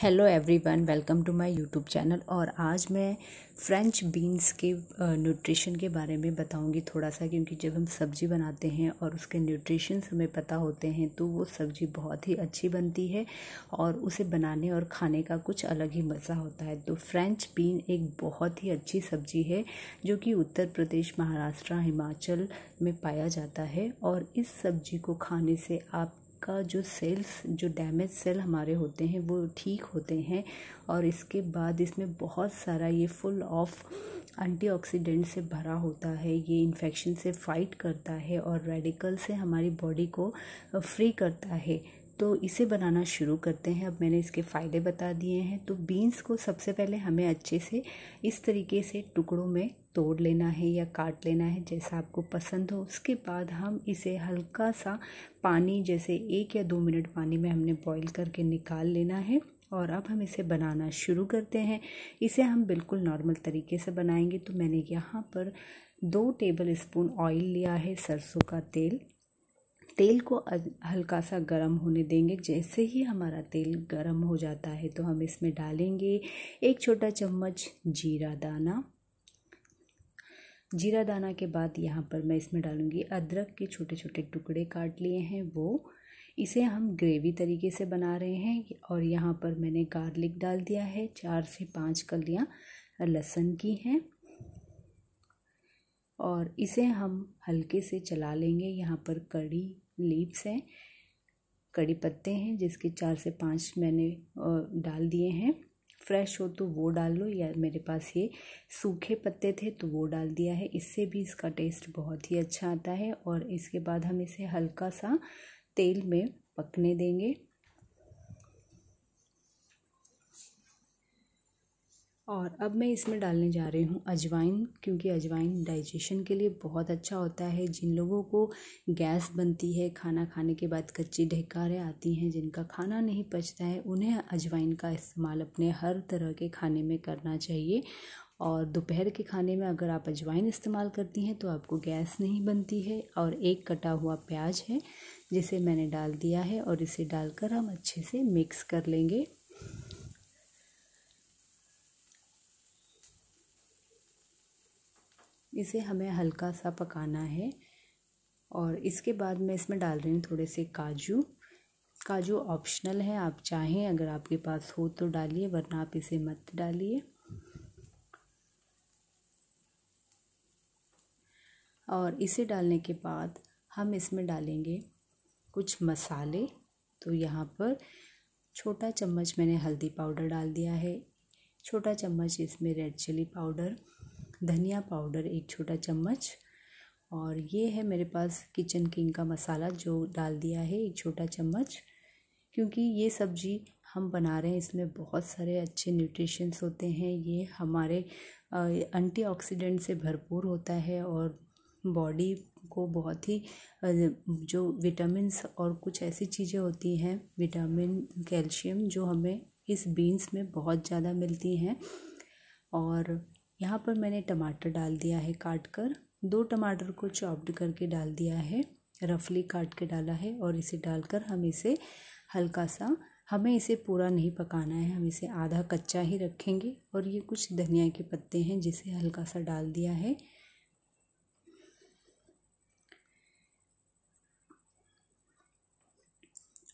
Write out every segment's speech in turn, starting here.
hello everyone welcome to my YouTube channel और आज मैं फ्रेंच बीन्स के न्यूट्रिशन के बारे में बताऊंगी थोड़ा सा क्योंकि जब हम सब्ज़ी बनाते हैं और उसके न्यूट्रिशन हमें पता होते हैं तो वो सब्ज़ी बहुत ही अच्छी बनती है और उसे बनाने और खाने का कुछ अलग ही मज़ा होता है तो फ्रेंच बीन एक बहुत ही अच्छी सब्ज़ी है जो कि उत्तर प्रदेश महाराष्ट्र हिमाचल में पाया जाता है और इस सब्ज़ी को खाने से आप का जो सेल्स जो डैमेज सेल हमारे होते हैं वो ठीक होते हैं और इसके बाद इसमें बहुत सारा ये फुल ऑफ़ एंटीऑक्सीडेंट से भरा होता है ये इन्फेक्शन से फाइट करता है और रेडिकल से हमारी बॉडी को फ्री करता है तो इसे बनाना शुरू करते हैं अब मैंने इसके फ़ायदे बता दिए हैं तो बीन्स को सबसे पहले हमें अच्छे से इस तरीके से टुकड़ों में तोड़ लेना है या काट लेना है जैसा आपको पसंद हो उसके बाद हम इसे हल्का सा पानी जैसे एक या दो मिनट पानी में हमने बॉईल करके निकाल लेना है और अब हम इसे बनाना शुरू करते हैं इसे हम बिल्कुल नॉर्मल तरीके से बनाएंगे तो मैंने यहाँ पर दो टेबल स्पून ऑयल लिया है सरसों का तेल तेल को हल्का सा गर्म होने देंगे जैसे ही हमारा तेल गर्म हो जाता है तो हम इसमें डालेंगे एक छोटा चम्मच जीरा दाना जीरा दाना के बाद यहाँ पर मैं इसमें डालूँगी अदरक के छोटे छोटे टुकड़े काट लिए हैं वो इसे हम ग्रेवी तरीके से बना रहे हैं और यहाँ पर मैंने गार्लिक डाल दिया है चार से पाँच कलियाँ लहसन की हैं और इसे हम हल्के से चला लेंगे यहाँ पर कड़ी लीव्स हैं कड़ी पत्ते हैं जिसके चार से पाँच मैंने डाल दिए हैं फ्रेश हो तो वो डाल लो या मेरे पास ये सूखे पत्ते थे तो वो डाल दिया है इससे भी इसका टेस्ट बहुत ही अच्छा आता है और इसके बाद हम इसे हल्का सा तेल में पकने देंगे और अब मैं इसमें डालने जा रही हूँ अजवाइन क्योंकि अजवाइन डाइजेशन के लिए बहुत अच्छा होता है जिन लोगों को गैस बनती है खाना खाने के बाद कच्ची ढहकारें आती हैं जिनका खाना नहीं पचता है उन्हें अजवाइन का इस्तेमाल अपने हर तरह के खाने में करना चाहिए और दोपहर के खाने में अगर आप अजवाइन इस्तेमाल करती हैं तो आपको गैस नहीं बनती है और एक कटा हुआ प्याज है जिसे मैंने डाल दिया है और इसे डालकर हम अच्छे से मिक्स कर लेंगे इसे हमें हल्का सा पकाना है और इसके बाद मैं इसमें डाल रही हूँ थोड़े से काजू काजू ऑप्शनल है आप चाहें अगर आपके पास हो तो डालिए वरना आप इसे मत डालिए और इसे डालने के बाद हम इसमें डालेंगे कुछ मसाले तो यहाँ पर छोटा चम्मच मैंने हल्दी पाउडर डाल दिया है छोटा चम्मच इसमें रेड चिली पाउडर धनिया पाउडर एक छोटा चम्मच और ये है मेरे पास किचन किंग का मसाला जो डाल दिया है एक छोटा चम्मच क्योंकि ये सब्ज़ी हम बना रहे हैं इसमें बहुत सारे अच्छे न्यूट्रिशंस होते हैं ये हमारे एंटीऑक्सीडेंट से भरपूर होता है और बॉडी को बहुत ही जो विटामिनस और कुछ ऐसी चीज़ें होती हैं विटामिन कैल्शियम जो हमें इस बीन्स में बहुत ज़्यादा मिलती हैं और यहाँ पर मैंने टमाटर डाल दिया है काट कर दो टमाटर को चॉप्ड करके डाल दिया है रफली काट के डाला है और इसे डालकर हम इसे हल्का सा हमें इसे पूरा नहीं पकाना है हम इसे आधा कच्चा ही रखेंगे और ये कुछ धनिया के पत्ते हैं जिसे हल्का सा डाल दिया है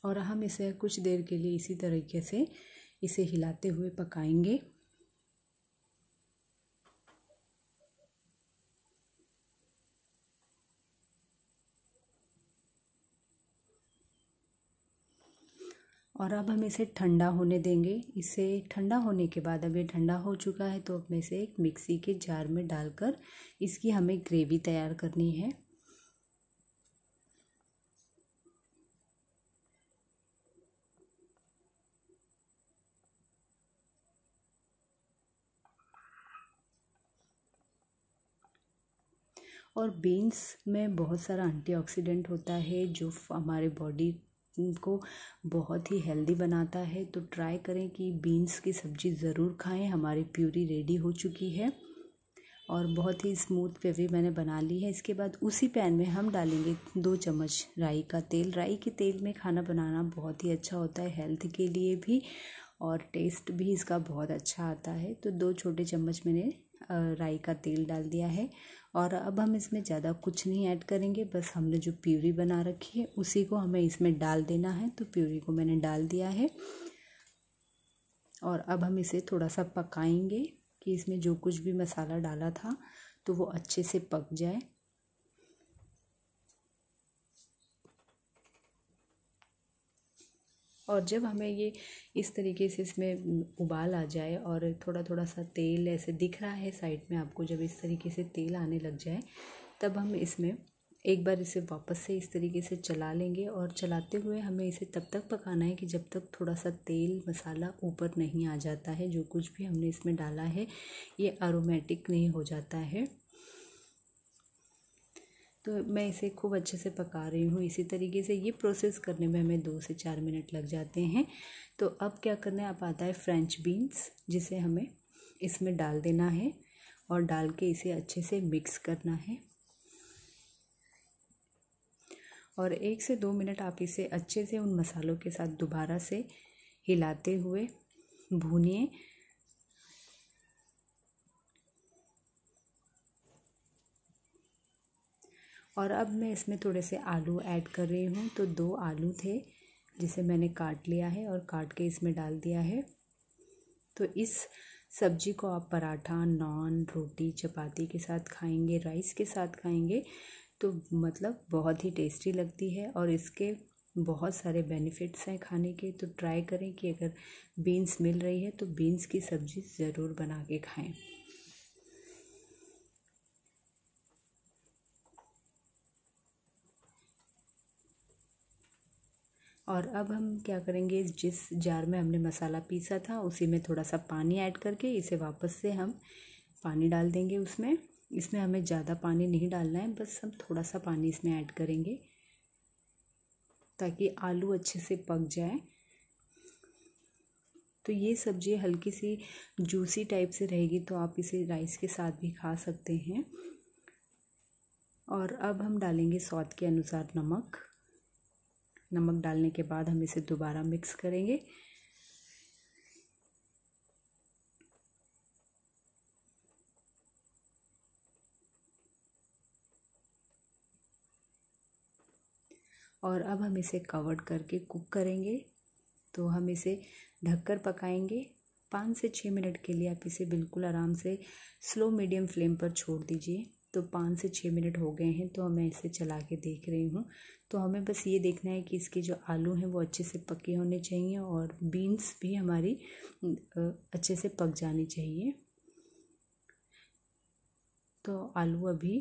और हम इसे कुछ देर के लिए इसी तरीके से इसे हिलाते हुए पकाएंगे और अब हम इसे ठंडा होने देंगे इसे ठंडा होने के बाद अब ये ठंडा हो चुका है तो अब मैं इसे एक मिक्सी के जार में डालकर इसकी हमें ग्रेवी तैयार करनी है और बीन्स में बहुत सारा एंटीऑक्सीडेंट होता है जो हमारे बॉडी को बहुत ही हेल्दी बनाता है तो ट्राई करें कि बीन्स की सब्ज़ी ज़रूर खाएं हमारी प्यूरी रेडी हो चुकी है और बहुत ही स्मूथ प्यूरी मैंने बना ली है इसके बाद उसी पैन में हम डालेंगे दो चम्मच राई का तेल राई के तेल में खाना बनाना बहुत ही अच्छा होता है हेल्थ के लिए भी और टेस्ट भी इसका बहुत अच्छा आता है तो दो छोटे चम्मच मैंने राई का तेल डाल दिया है और अब हम इसमें ज़्यादा कुछ नहीं ऐड करेंगे बस हमने जो प्यूरी बना रखी है उसी को हमें इसमें डाल देना है तो प्यूरी को मैंने डाल दिया है और अब हम इसे थोड़ा सा पकाएंगे कि इसमें जो कुछ भी मसाला डाला था तो वो अच्छे से पक जाए और जब हमें ये इस तरीके से इसमें उबाल आ जाए और थोड़ा थोड़ा सा तेल ऐसे दिख रहा है साइड में आपको जब इस तरीके से तेल आने लग जाए तब हम इसमें एक बार इसे वापस से इस तरीके से चला लेंगे और चलाते हुए हमें इसे तब तक पकाना है कि जब तक थोड़ा सा तेल मसाला ऊपर नहीं आ जाता है जो कुछ भी हमने इसमें डाला है ये आरोमेटिक नहीं हो जाता है तो मैं इसे खूब अच्छे से पका रही हूँ इसी तरीके से ये प्रोसेस करने में हमें दो से चार मिनट लग जाते हैं तो अब क्या करना है आप आता है फ्रेंच बीन्स जिसे हमें इसमें डाल देना है और डाल के इसे अच्छे से मिक्स करना है और एक से दो मिनट आप इसे अच्छे से उन मसालों के साथ दोबारा से हिलाते हुए भूनिए और अब मैं इसमें थोड़े से आलू ऐड कर रही हूँ तो दो आलू थे जिसे मैंने काट लिया है और काट के इसमें डाल दिया है तो इस सब्जी को आप पराठा नान रोटी चपाती के साथ खाएंगे राइस के साथ खाएंगे तो मतलब बहुत ही टेस्टी लगती है और इसके बहुत सारे बेनिफिट्स हैं खाने के तो ट्राई करें कि अगर बीन्स मिल रही है तो बीन्स की सब्ज़ी ज़रूर बना के खाएँ और अब हम क्या करेंगे जिस जार में हमने मसाला पीसा था उसी में थोड़ा सा पानी ऐड करके इसे वापस से हम पानी डाल देंगे उसमें इसमें हमें ज़्यादा पानी नहीं डालना है बस हम थोड़ा सा पानी इसमें ऐड करेंगे ताकि आलू अच्छे से पक जाए तो ये सब्ज़ी हल्की सी जूसी टाइप से रहेगी तो आप इसे राइस के साथ भी खा सकते हैं और अब हम डालेंगे स्वाद के अनुसार नमक नमक डालने के बाद हम इसे दोबारा मिक्स करेंगे और अब हम इसे कवर करके कुक करेंगे तो हम इसे ढककर पकाएंगे पाँच से छः मिनट के लिए आप इसे बिल्कुल आराम से स्लो मीडियम फ्लेम पर छोड़ दीजिए तो पाँच से छः मिनट हो गए हैं तो मैं इसे चला के देख रही हूँ तो हमें बस ये देखना है कि इसके जो आलू हैं वो अच्छे से पके होने चाहिए और बीन्स भी हमारी अच्छे से पक जानी चाहिए तो आलू अभी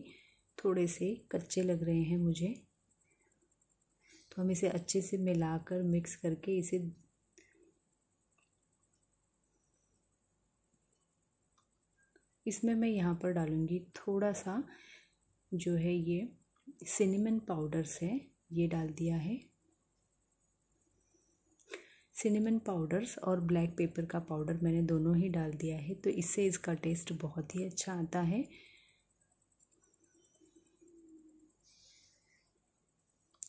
थोड़े से कच्चे लग रहे हैं मुझे तो हम इसे अच्छे से मिलाकर मिक्स करके इसे इसमें मैं यहाँ पर डालूँगी थोड़ा सा जो है ये सिनेमन पाउडर से ये डाल दिया है सिनेमन पाउडर्स और ब्लैक पेपर का पाउडर मैंने दोनों ही डाल दिया है तो इससे इसका टेस्ट बहुत ही अच्छा आता है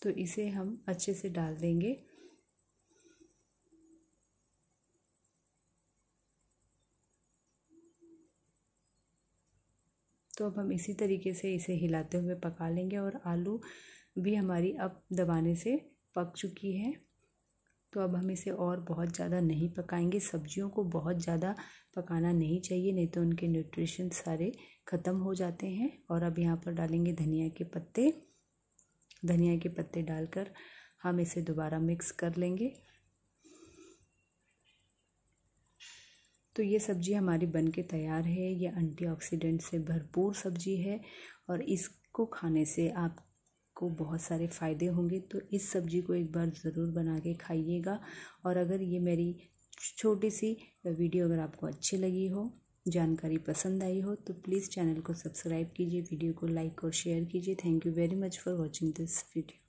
तो इसे हम अच्छे से डाल देंगे तो अब हम इसी तरीके से इसे हिलाते हुए पका लेंगे और आलू भी हमारी अब दबाने से पक चुकी है तो अब हम इसे और बहुत ज़्यादा नहीं पकाएंगे सब्जियों को बहुत ज़्यादा पकाना नहीं चाहिए नहीं तो उनके न्यूट्रिशन सारे ख़त्म हो जाते हैं और अब यहाँ पर डालेंगे धनिया के पत्ते धनिया के पत्ते डालकर हम इसे दोबारा मिक्स कर लेंगे तो ये सब्जी हमारी बन के तैयार है ये एंटीऑक्सीडेंट से भरपूर सब्जी है और इसको खाने से आपको बहुत सारे फ़ायदे होंगे तो इस सब्जी को एक बार ज़रूर बना के खाइएगा और अगर ये मेरी छोटी सी वीडियो अगर आपको अच्छी लगी हो जानकारी पसंद आई हो तो प्लीज़ चैनल को सब्सक्राइब कीजिए वीडियो को लाइक और शेयर कीजिए thank you very much for watching this video